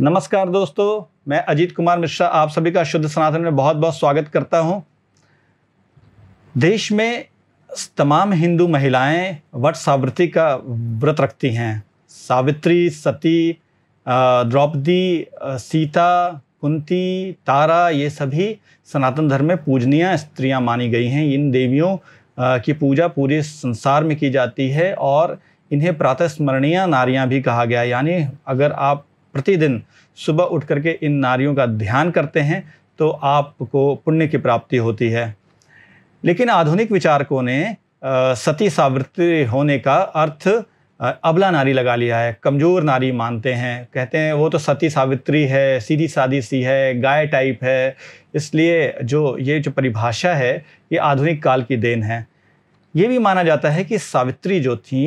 नमस्कार दोस्तों मैं अजीत कुमार मिश्रा आप सभी का शुद्ध सनातन में बहुत बहुत स्वागत करता हूं देश में तमाम हिंदू महिलाएं वट सावृत्ती का व्रत रखती हैं सावित्री सती द्रौपदी सीता कुंती तारा ये सभी सनातन धर्म में पूजनीय स्त्रियां मानी गई हैं इन देवियों की पूजा पूरे संसार में की जाती है और इन्हें प्रातः स्मरणीय नारियां भी कहा गया यानी अगर आप प्रतिदिन सुबह उठ करके इन नारियों का ध्यान करते हैं तो आपको पुण्य की प्राप्ति होती है लेकिन आधुनिक विचारकों ने सती सावृत्ति होने का अर्थ अबला नारी लगा लिया है कमज़ोर नारी मानते हैं कहते हैं वो तो सती सावित्री है सीधी सादी सी है गाय टाइप है इसलिए जो ये जो परिभाषा है ये आधुनिक काल की देन है ये भी माना जाता है कि सावित्री जो थी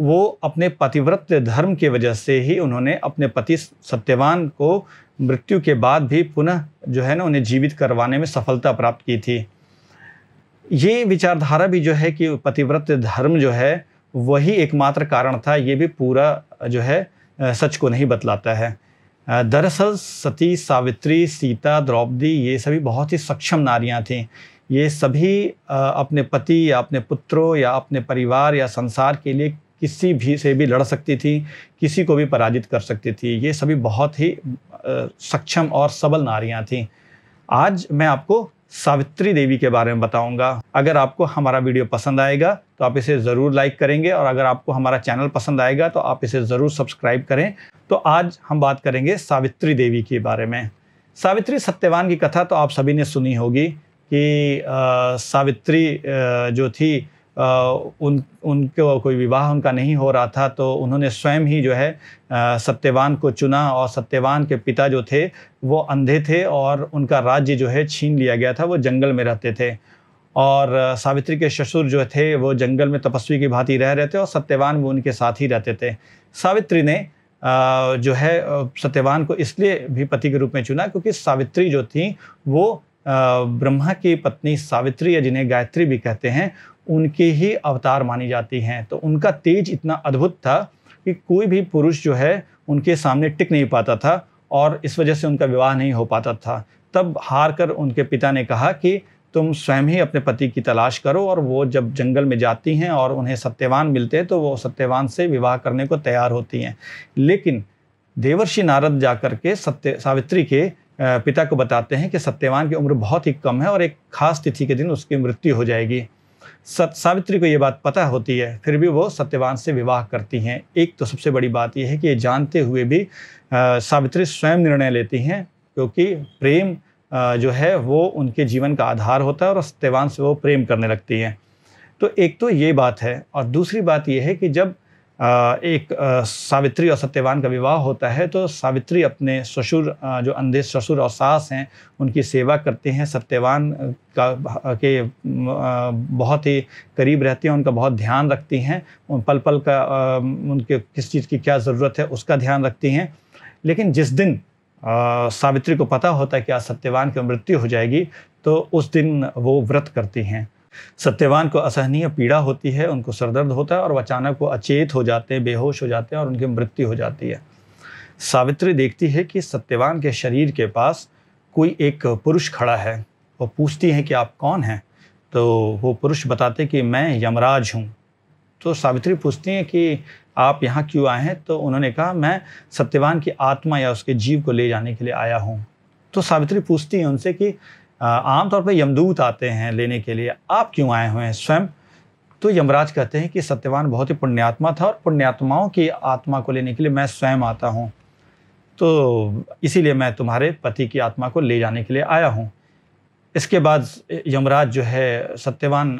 वो अपने पतिव्रत धर्म की वजह से ही उन्होंने अपने पति सत्यवान को मृत्यु के बाद भी पुनः जो है ना उन्हें जीवित करवाने में सफलता प्राप्त की थी ये विचारधारा भी जो है कि पतिव्रत धर्म जो है वही एकमात्र कारण था ये भी पूरा जो है सच को नहीं बतलाता है दरअसल सती सावित्री सीता द्रौपदी ये सभी बहुत ही सक्षम नारियां थीं ये सभी अपने पति या अपने पुत्रों या अपने परिवार या संसार के लिए किसी भी से भी लड़ सकती थी किसी को भी पराजित कर सकती थी ये सभी बहुत ही सक्षम और सबल नारियाँ थीं आज मैं आपको सावित्री देवी के बारे में बताऊंगा अगर आपको हमारा वीडियो पसंद आएगा तो आप इसे ज़रूर लाइक करेंगे और अगर आपको हमारा चैनल पसंद आएगा तो आप इसे ज़रूर सब्सक्राइब करें तो आज हम बात करेंगे सावित्री देवी के बारे में सावित्री सत्यवान की कथा तो आप सभी ने सुनी होगी कि आ, सावित्री आ, जो थी उन उनको कोई विवाह उनका नहीं हो रहा था तो उन्होंने स्वयं ही जो है सत्यवान को चुना और सत्यवान के पिता जो थे वो अंधे थे और उनका राज्य जो है छीन लिया गया था वो जंगल में रहते थे और सावित्री के ससुर जो थे वो जंगल में तपस्वी की भांति रह रहे थे और सत्यवान वो उनके साथ ही रहते थे सावित्री ने जो है सत्यवान को इसलिए भी पति के रूप में चुना क्योंकि सावित्री जो थी वो ब्रह्मा की पत्नी सावित्री या जिन्हें गायत्री भी कहते हैं उनके ही अवतार मानी जाती हैं तो उनका तेज इतना अद्भुत था कि कोई भी पुरुष जो है उनके सामने टिक नहीं पाता था और इस वजह से उनका विवाह नहीं हो पाता था तब हार कर उनके पिता ने कहा कि तुम स्वयं ही अपने पति की तलाश करो और वो जब जंगल में जाती हैं और उन्हें सत्यवान मिलते हैं तो वो सत्यवान से विवाह करने को तैयार होती हैं लेकिन देवर्षि नारद जा कर के सत्य सावित्री के पिता को बताते हैं कि सत्यवान की उम्र बहुत ही कम है और एक खास तिथि के दिन उसकी मृत्यु हो जाएगी सावित्री को ये बात पता होती है फिर भी वो सत्यवान से विवाह करती हैं एक तो सबसे बड़ी बात यह है कि ये जानते हुए भी आ, सावित्री स्वयं निर्णय लेती हैं क्योंकि प्रेम आ, जो है वो उनके जीवन का आधार होता है और सत्यवान से वो प्रेम करने लगती हैं तो एक तो ये बात है और दूसरी बात यह है कि जब एक सावित्री और सत्यवान का विवाह होता है तो सावित्री अपने ससुर जो अंधे ससुर और सास हैं उनकी सेवा करते हैं सत्यवान का के बहुत ही करीब रहती हैं उनका बहुत ध्यान रखती हैं उन पल पल का उनके किस चीज़ की क्या ज़रूरत है उसका ध्यान रखती हैं लेकिन जिस दिन आ, सावित्री को पता होता है कि आज सत्यवान की मृत्यु हो जाएगी तो उस दिन वो व्रत करती हैं सत्यवान को असहनीय पीड़ा होती है उनको सरदर्द होता है और वह अचानक वो अचेत हो जाते हैं बेहोश हो जाते हैं और उनकी मृत्यु हो जाती है सावित्री देखती है कि सत्यवान के शरीर के पास कोई एक पुरुष खड़ा है वो पूछती हैं कि आप कौन हैं तो वो पुरुष बताते कि मैं यमराज हूँ तो सावित्री पूछती हैं कि आप यहाँ क्यों आए हैं तो उन्होंने कहा मैं सत्यवान की आत्मा या उसके जीव को ले जाने के लिए आया हूँ तो सावित्री पूछती हैं उनसे कि आमतौर पर यमदूत आते हैं लेने के लिए आप क्यों आए हुए हैं स्वयं तो यमराज कहते हैं कि सत्यवान बहुत ही पुण्यात्मा था और पुण्यात्माओं की आत्मा को लेने के लिए मैं स्वयं आता हूँ तो इसीलिए मैं तुम्हारे पति की आत्मा को ले जाने के लिए आया हूँ इसके बाद यमराज जो है सत्यवान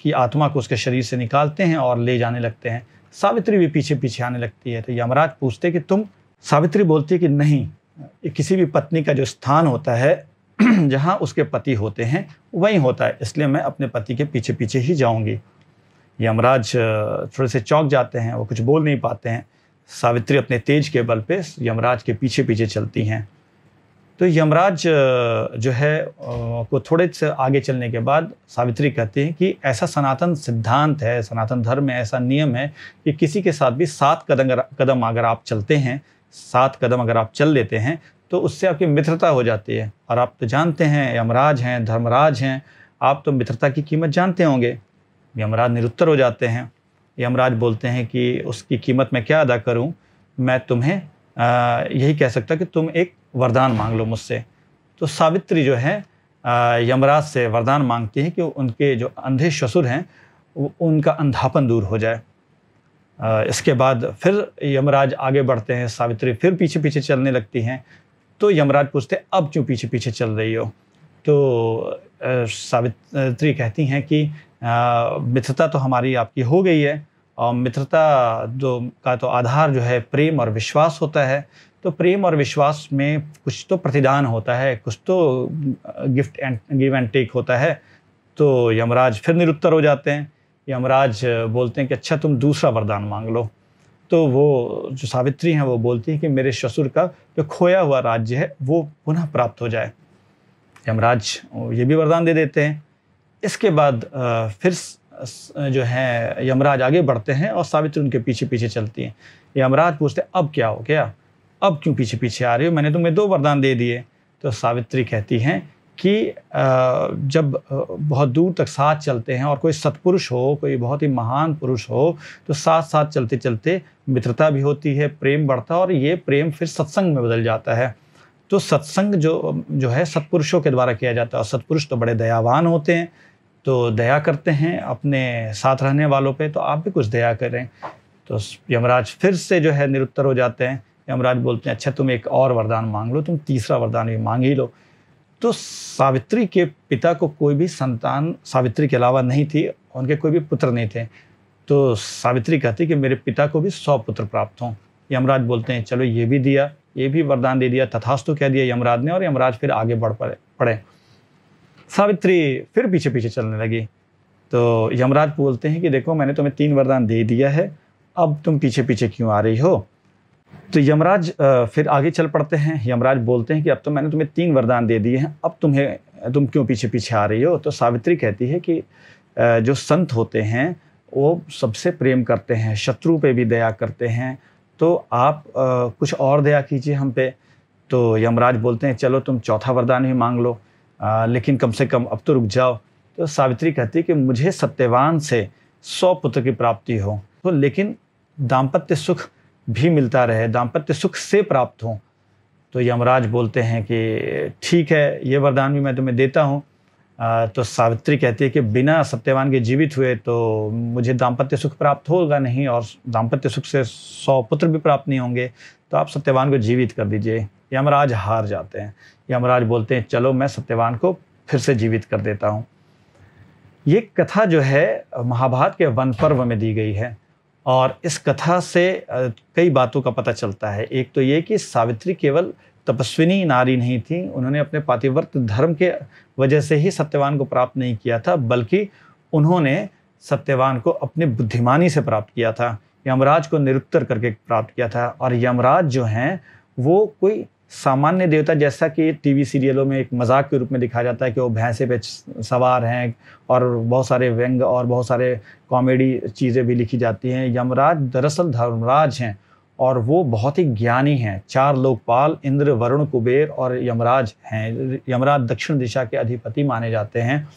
की आत्मा को उसके शरीर से निकालते हैं और ले जाने लगते हैं सावित्री भी पीछे पीछे आने लगती है तो यमराज पूछते कि तुम सावित्री बोलती है कि नहीं किसी भी पत्नी का जो स्थान होता है जहाँ उसके पति होते हैं वहीं होता है इसलिए मैं अपने पति के पीछे पीछे ही जाऊँगी यमराज थोड़े से चौंक जाते हैं वो कुछ बोल नहीं पाते हैं सावित्री अपने तेज के बल पे यमराज के पीछे पीछे चलती हैं तो यमराज जो है को थोड़े से आगे चलने के बाद सावित्री कहती हैं कि ऐसा सनातन सिद्धांत है सनातन धर्म में ऐसा नियम है कि किसी के साथ भी सात कदम कदम अगर आप चलते हैं सात कदम अगर आप चल लेते हैं तो उससे आपकी मित्रता हो जाती है और आप तो जानते हैं यमराज हैं धर्मराज हैं आप तो मित्रता की कीमत जानते होंगे यमराज निरुत्तर हो जाते हैं यमराज बोलते हैं कि उसकी कीमत मैं क्या अदा करूं मैं तुम्हें आ, यही कह सकता कि तुम एक वरदान मांग लो मुझसे तो सावित्री जो है आ, यमराज से वरदान मांगती है कि उनके जो अंधे ससुर हैं उनका अंधापन दूर हो जाए इसके बाद फिर यमराज आगे बढ़ते हैं सावित्री फिर पीछे पीछे चलने लगती हैं तो यमराज पूछते अब क्यों पीछे पीछे चल रही हो तो सावित्री कहती हैं कि मित्रता तो हमारी आपकी हो गई है और मित्रता जो का तो आधार जो है प्रेम और विश्वास होता है तो प्रेम और विश्वास में कुछ तो प्रतिदान होता है कुछ तो gift and give and take होता है तो यमराज फिर निरुत्तर हो जाते हैं यमराज बोलते हैं कि अच्छा तुम दूसरा वरदान मांग लो तो वो जो सावित्री हैं वो बोलती हैं कि मेरे ससुर का जो खोया हुआ राज्य है वो पुनः प्राप्त हो जाए यमराज ये भी वरदान दे देते हैं इसके बाद फिर जो है यमराज आगे बढ़ते हैं और सावित्री उनके पीछे पीछे चलती हैं यमराज पूछते हैं अब क्या हो गया अब क्यों पीछे पीछे आ रही हो मैंने तुम्हें दो वरदान दे दिए तो सावित्री कहती हैं कि जब बहुत दूर तक साथ चलते हैं और कोई सत्पुरुष हो कोई बहुत ही महान पुरुष हो तो साथ साथ चलते चलते मित्रता भी होती है प्रेम बढ़ता है और ये प्रेम फिर सत्संग में बदल जाता है तो सत्संग जो जो है सत्पुरुषों के द्वारा किया जाता है और सत्पुरुष तो बड़े दयावान होते हैं तो दया करते हैं अपने साथ रहने वालों पे तो आप भी कुछ दया करें तो यमराज फिर से जो है निरुत्तर हो जाते हैं यमराज बोलते हैं अच्छा तुम एक और वरदान मांग लो तुम तीसरा वरदान भी मांग ही लो तो सावित्री के पिता को कोई भी संतान सावित्री के अलावा नहीं थी उनके कोई भी पुत्र नहीं थे तो सावित्री कहती कि मेरे पिता को भी सौ पुत्र प्राप्त हों यमराज बोलते हैं चलो ये भी दिया ये भी वरदान दे दिया तथास्तु कह दिया यमराज ने और यमराज फिर आगे बढ़ पड़े पड़े सावित्री फिर पीछे पीछे चलने लगी तो यमराज बोलते हैं कि देखो मैंने तुम्हें तीन वरदान दे दिया है अब तुम पीछे पीछे क्यों आ रही हो तो यमराज फिर आगे चल पड़ते हैं यमराज बोलते हैं कि अब तो मैंने तुम्हें तीन वरदान दे दिए हैं अब तुम्हें तुम क्यों पीछे पीछे आ रही हो तो सावित्री कहती है कि जो संत होते हैं वो सबसे प्रेम करते हैं शत्रु पे भी दया करते हैं तो आप कुछ और दया कीजिए हम पे तो यमराज बोलते हैं चलो तुम चौथा वरदान ही मांग लो लेकिन कम से कम अब तो रुक जाओ तो सावित्री कहती है कि मुझे सत्यवान से सौ पुत्र की प्राप्ति हो तो लेकिन दाम्पत्य सुख भी मिलता रहे दाम्पत्य सुख से प्राप्त हों तो यमराज बोलते हैं कि ठीक है ये वरदान भी मैं तुम्हें देता हूँ तो सावित्री कहती है कि बिना सत्यवान के जीवित हुए तो मुझे दाम्पत्य सुख प्राप्त होगा नहीं और दाम्पत्य सुख से सौ पुत्र भी प्राप्त नहीं होंगे तो आप सत्यवान को जीवित कर दीजिए यमराज हार जाते हैं यमराज बोलते हैं चलो मैं सत्यवान को फिर से जीवित कर देता हूँ ये कथा जो है महाभारत के वन पर्व में दी गई है और इस कथा से कई बातों का पता चलता है एक तो ये कि सावित्री केवल तपस्विनी नारी नहीं थी उन्होंने अपने पातिव्रत धर्म के वजह से ही सत्यवान को प्राप्त नहीं किया था बल्कि उन्होंने सत्यवान को अपनी बुद्धिमानी से प्राप्त किया था यमराज को निरुत्तर करके प्राप्त किया था और यमराज जो हैं वो कोई सामान्य देवता जैसा कि टीवी सीरियलों में एक मजाक के रूप में दिखाया जाता है कि वो भैंसे पे सवार हैं और बहुत सारे व्यंग और बहुत सारे कॉमेडी चीज़ें भी लिखी जाती हैं यमराज दरअसल धर्मराज हैं और वो बहुत ही ज्ञानी हैं चार लोकपाल इंद्र वरुण कुबेर और यमराज हैं यमराज दक्षिण दिशा के अधिपति माने जाते हैं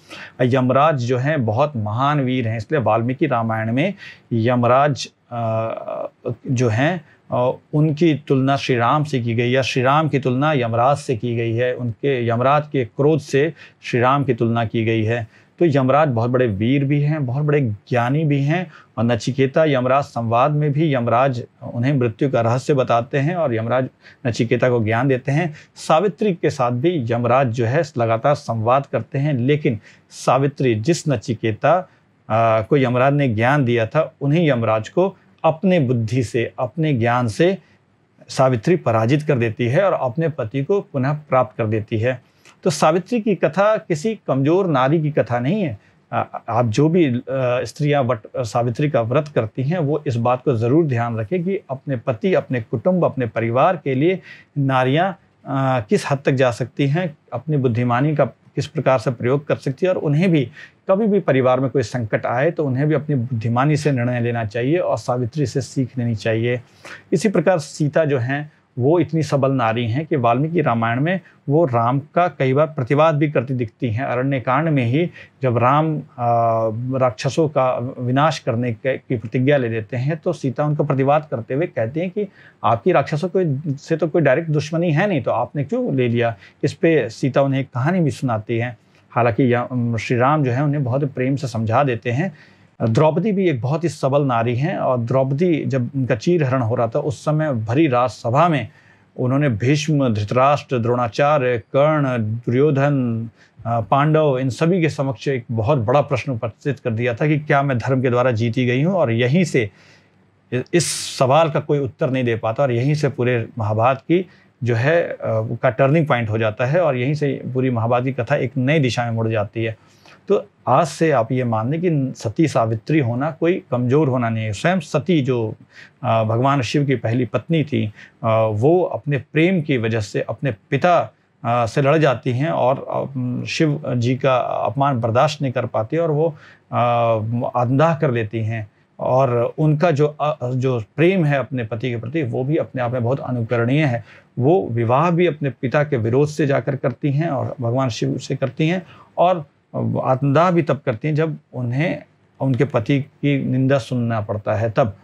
यमराज जो हैं बहुत महान वीर हैं इसलिए वाल्मीकि रामायण में यमराज जो हैं उनकी तुलना श्री राम से की गई या श्री राम की तुलना यमराज से की गई है उनके यमराज के क्रोध से श्री राम की तुलना की गई है तो यमराज बहुत बड़े वीर भी हैं बहुत बड़े ज्ञानी भी हैं और नचिकेता यमराज संवाद में भी यमराज उन्हें मृत्यु का रहस्य बताते हैं और यमराज नचिकेता को ज्ञान देते हैं सावित्री के साथ भी यमराज जो है लगातार संवाद करते हैं लेकिन सावित्री जिस नचिकेता को यमराज ने ज्ञान दिया था उन्हीं यमराज को अपने बुद्धि से अपने ज्ञान से सावित्री पराजित कर देती है और अपने पति को पुनः प्राप्त कर देती है तो सावित्री की कथा किसी कमज़ोर नारी की कथा नहीं है आप जो भी स्त्रियां वट सावित्री का व्रत करती हैं वो इस बात को ज़रूर ध्यान रखें कि अपने पति अपने कुटुंब अपने परिवार के लिए नारियां किस हद तक जा सकती हैं अपनी बुद्धिमानी का किस प्रकार से प्रयोग कर सकती है और उन्हें भी कभी भी परिवार में कोई संकट आए तो उन्हें भी अपनी बुद्धिमानी से निर्णय लेना चाहिए और सावित्री से सीख लेनी चाहिए इसी प्रकार सीता जो हैं वो इतनी सबल नारी हैं कि वाल्मीकि रामायण में वो राम का कई बार प्रतिवाद भी करती दिखती हैं अरण्यकांड में ही जब राम राक्षसों का विनाश करने की प्रतिज्ञा ले लेते हैं तो सीता उनका प्रतिवाद करते हुए कहती हैं कि आपकी राक्षसों को से तो कोई डायरेक्ट दुश्मनी है नहीं तो आपने क्यों ले लिया इस पर सीता उन्हें एक कहानी भी सुनाती है हालांकि श्री राम जो है उन्हें बहुत प्रेम से समझा देते हैं द्रौपदी भी एक बहुत ही सबल नारी हैं और द्रौपदी जब उनका चीर हरण हो रहा था उस समय भरी राजसभा में उन्होंने भीष्म धृतराष्ट्र द्रोणाचार्य कर्ण दुर्योधन पांडव इन सभी के समक्ष एक बहुत बड़ा प्रश्न उपस्थित कर दिया था कि क्या मैं धर्म के द्वारा जीती गई हूँ और यहीं से इस सवाल का कोई उत्तर नहीं दे पाता और यहीं से पूरे महाभारत की जो है का टर्निंग पॉइंट हो जाता है और यहीं से पूरी महाभारत की कथा एक नई दिशा में मुड़ जाती है तो आज से आप ये मान लें कि सती सावित्री होना कोई कमज़ोर होना नहीं है स्वयं सती जो भगवान शिव की पहली पत्नी थी वो अपने प्रेम की वजह से अपने पिता से लड़ जाती हैं और शिव जी का अपमान बर्दाश्त नहीं कर पाती और वो अंधा कर लेती हैं और उनका जो जो प्रेम है अपने पति के प्रति वो भी अपने आप में बहुत अनुकरणीय है वो विवाह भी अपने पिता के विरोध से जाकर करती हैं और भगवान शिव से करती हैं और आत्मदाह भी तब करती हैं जब उन्हें उनके पति की निंदा सुनना पड़ता है तब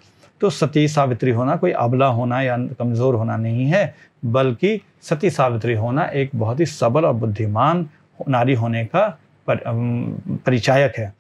तो सती सावित्री होना कोई अबला होना या कमज़ोर होना नहीं है बल्कि सती सावित्री होना एक बहुत ही सबल और बुद्धिमान नारी होने का पर, परिचायक है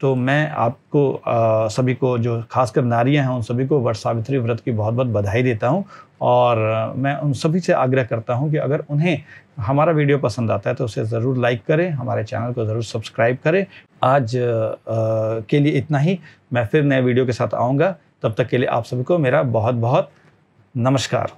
तो मैं आपको आ, सभी को जो खासकर नारियां हैं उन सभी को वर्ष सावित्री व्रत की बहुत बहुत बधाई देता हूँ और मैं उन सभी से आग्रह करता हूं कि अगर उन्हें हमारा वीडियो पसंद आता है तो उसे ज़रूर लाइक करें हमारे चैनल को ज़रूर सब्सक्राइब करें आज आ, के लिए इतना ही मैं फिर नए वीडियो के साथ आऊँगा तब तक के लिए आप सभी को मेरा बहुत बहुत नमस्कार